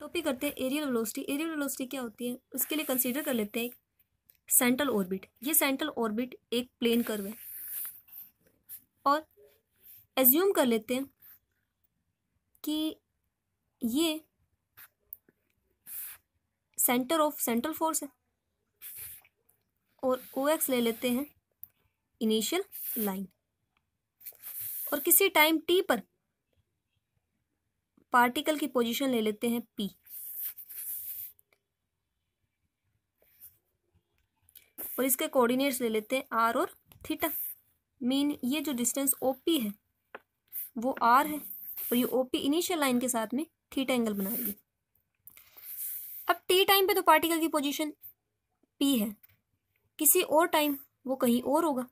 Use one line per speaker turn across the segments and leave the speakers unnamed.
topic तो करते हैं एरियल वेलोसिटी एरियल वेलोसिटी क्या होती है उसके लिए कंसीडर कर लेते हैं सेंट्रल ऑर्बिट ये सेंट्रल ऑर्बिट एक प्लेन कर्व है और एज्यूम कर लेते हैं कि ये सेंटर ऑफ सेंट्रल फोर्स है और ओ एक्स ले लेते हैं इनिशियल लाइन और किसी टाइम टी पर पार्टिकल की पोजीशन ले लेते हैं पी और इसके कोऑर्डिनेट्स ले लेते हैं आर और थीटा मीन ये जो डिस्टेंस ओ पी है वो आर है और ये ओ पी इनिशियल लाइन के साथ में थीटा एंगल बनाएगी अब टी टाइम पे तो पार्टिकल की पोजीशन पी है किसी और टाइम वो कहीं और होगा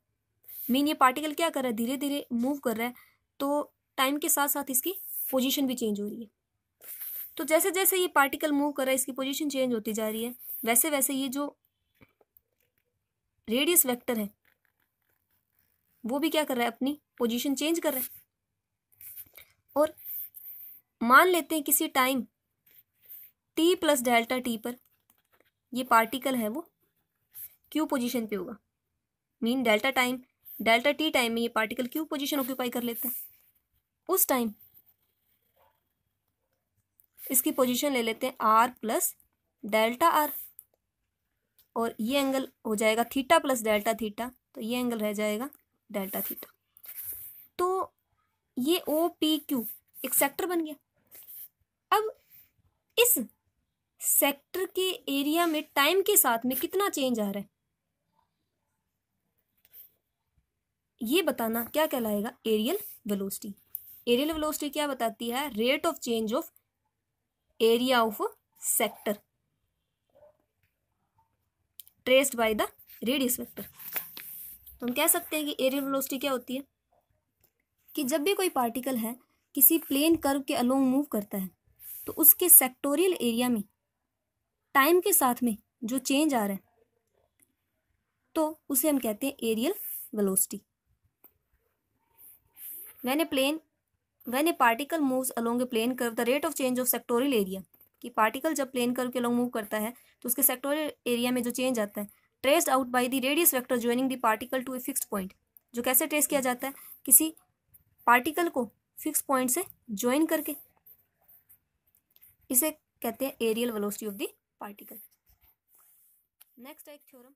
मीन ये पार्टिकल क्या कर रहा है धीरे धीरे मूव कर रहा है तो टाइम के साथ साथ इसकी पोजीशन भी चेंज हो रही है तो जैसे जैसे ये पार्टिकल मूव कर रहा है इसकी पोजीशन चेंज होती जा रही है वैसे वैसे ये जो रेडियस वेक्टर है वो भी क्या कर रहा है अपनी पोजीशन चेंज कर रहा है और मान लेते हैं किसी time T plus delta T पर ये पार्टिकल है वो क्यू पोजीशन पे होगा mean delta time delta T time में ये पार्टिकल क्यू पोजीशन ऑक्यूपाई कर लेता है उस टाइम इसकी पोजीशन ले लेते हैं आर प्लस डेल्टा आर और ये एंगल हो जाएगा थीटा प्लस डेल्टा थीटा तो ये एंगल रह जाएगा डेल्टा थीटा तो ये ओ पी क्यू एक सेक्टर बन गया अब इस सेक्टर के एरिया में टाइम के साथ में कितना चेंज आ रहा है ये बताना क्या कहलाएगा एरियल वेलोसिटी एरियल वेलोसिटी क्या बताती है rate of change of area of sector traced by the radius vector तो हम कह सकते हैं कि एरियल वेलोसिटी क्या होती है कि जब भी कोई पार्टिकल है किसी प्लेन कर्व के अलोंग मूव करता है तो उसके सेक्टोरियल एरिया में टाइम के साथ में जो चेंज आ रहा है तो उसे हम कहते हैं areal velocity when a plane when a particle moves along a plane curve the rate of change of sectorial area कि पार्टिकल जब प्लेन कर्व के अलॉन्ग मूव करता है तो उसके सेक्टोरियल एरिया में जो चेंज आता है traced out by the radius vector joining the particle to a fixed point जो कैसे ट्रेस किया जाता है किसी पार्टिकल को फिक्स पॉइंट से ज्वाइन करके इसे कहते हैं areal velocity of the particle next एक थ्योरम